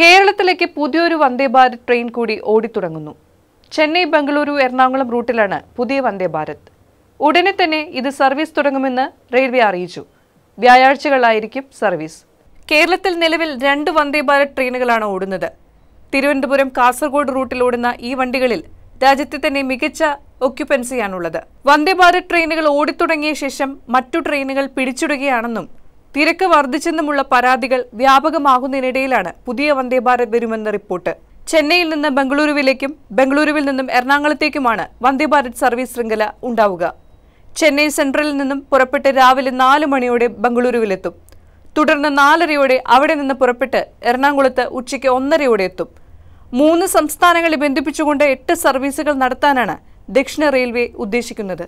കേരളത്തിലേക്ക് പുതിയൊരു വന്ദേ ഭാരത് ട്രെയിൻ കൂടി ഓടിത്തുടങ്ങുന്നു ചെന്നൈ ബംഗളൂരു എറണാകുളം റൂട്ടിലാണ് പുതിയ വന്ദേ ഭാരത് ഉടനെ തന്നെ ഇത് സർവീസ് തുടങ്ങുമെന്ന് റെയിൽവേ അറിയിച്ചു വ്യാഴാഴ്ചകളായിരിക്കും സർവീസ് കേരളത്തിൽ നിലവിൽ രണ്ട് വന്ദേ ഭാരത് ട്രെയിനുകളാണ് ഓടുന്നത് തിരുവനന്തപുരം കാസർഗോഡ് റൂട്ടിൽ ഓടുന്ന ഈ വണ്ടികളിൽ രാജ്യത്തെ തന്നെ മികച്ച ഓക്യുപ്പൻസിയാണുള്ളത് വന്ദേ ഭാരത് ട്രെയിനുകൾ ഓടിത്തുടങ്ങിയ ശേഷം മറ്റു ട്രെയിനുകൾ പിടിച്ചിടുകയാണെന്നും തിരക്ക് വർദ്ധിച്ചെന്നുമുള്ള പരാതികൾ വ്യാപകമാകുന്നതിനിടയിലാണ് പുതിയ വന്ദേ ഭാരത് വരുമെന്ന റിപ്പോർട്ട് ചെന്നൈയിൽ നിന്ന് ബംഗളൂരുവിലേക്കും ബംഗളൂരുവിൽ നിന്നും എറണാകുളത്തേക്കുമാണ് വന്ദേ ഭാരത് സർവീസ് ശൃംഖല ഉണ്ടാവുക ചെന്നൈ സെൻട്രലിൽ നിന്നും പുറപ്പെട്ട് രാവിലെ നാല് മണിയോടെ ബംഗളൂരുവിലെത്തും തുടർന്ന് നാലരയോടെ അവിടെ നിന്ന് പുറപ്പെട്ട് എറണാകുളത്ത് ഉച്ചയ്ക്ക് ഒന്നരയോടെ എത്തും മൂന്ന് സംസ്ഥാനങ്ങളെ ബന്ധിപ്പിച്ചുകൊണ്ട് എട്ട് സർവീസുകൾ നടത്താനാണ് ദക്ഷിണ റെയിൽവേ ഉദ്ദേശിക്കുന്നത്